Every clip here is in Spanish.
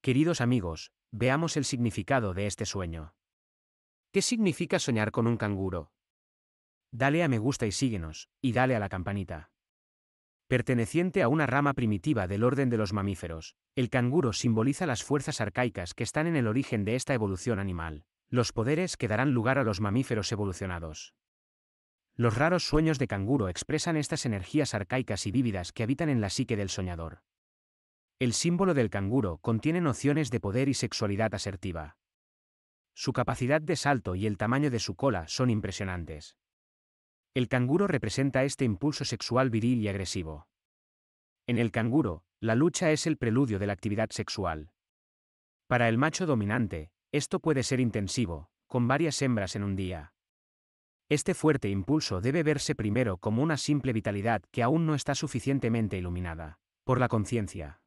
Queridos amigos, veamos el significado de este sueño. ¿Qué significa soñar con un canguro? Dale a me gusta y síguenos, y dale a la campanita. Perteneciente a una rama primitiva del orden de los mamíferos, el canguro simboliza las fuerzas arcaicas que están en el origen de esta evolución animal, los poderes que darán lugar a los mamíferos evolucionados. Los raros sueños de canguro expresan estas energías arcaicas y vívidas que habitan en la psique del soñador. El símbolo del canguro contiene nociones de poder y sexualidad asertiva. Su capacidad de salto y el tamaño de su cola son impresionantes. El canguro representa este impulso sexual viril y agresivo. En el canguro, la lucha es el preludio de la actividad sexual. Para el macho dominante, esto puede ser intensivo, con varias hembras en un día. Este fuerte impulso debe verse primero como una simple vitalidad que aún no está suficientemente iluminada por la conciencia.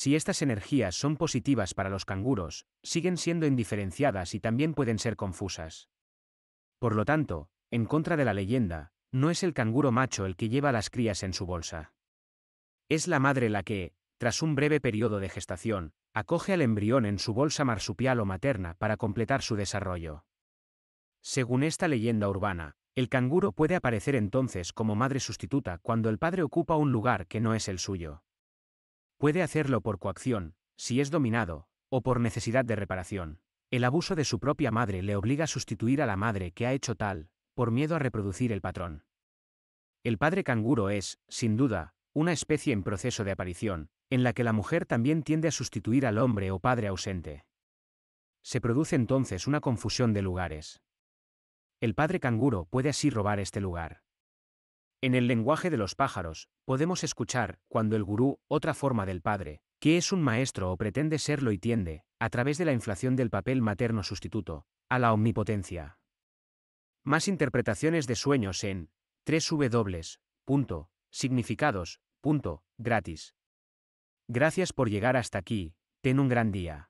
Si estas energías son positivas para los canguros, siguen siendo indiferenciadas y también pueden ser confusas. Por lo tanto, en contra de la leyenda, no es el canguro macho el que lleva las crías en su bolsa. Es la madre la que, tras un breve periodo de gestación, acoge al embrión en su bolsa marsupial o materna para completar su desarrollo. Según esta leyenda urbana, el canguro puede aparecer entonces como madre sustituta cuando el padre ocupa un lugar que no es el suyo. Puede hacerlo por coacción, si es dominado, o por necesidad de reparación. El abuso de su propia madre le obliga a sustituir a la madre que ha hecho tal, por miedo a reproducir el patrón. El padre canguro es, sin duda, una especie en proceso de aparición, en la que la mujer también tiende a sustituir al hombre o padre ausente. Se produce entonces una confusión de lugares. El padre canguro puede así robar este lugar. En el lenguaje de los pájaros, podemos escuchar, cuando el gurú, otra forma del padre, que es un maestro o pretende serlo y tiende, a través de la inflación del papel materno sustituto, a la omnipotencia. Más interpretaciones de sueños en Gratis. Gracias por llegar hasta aquí, ten un gran día.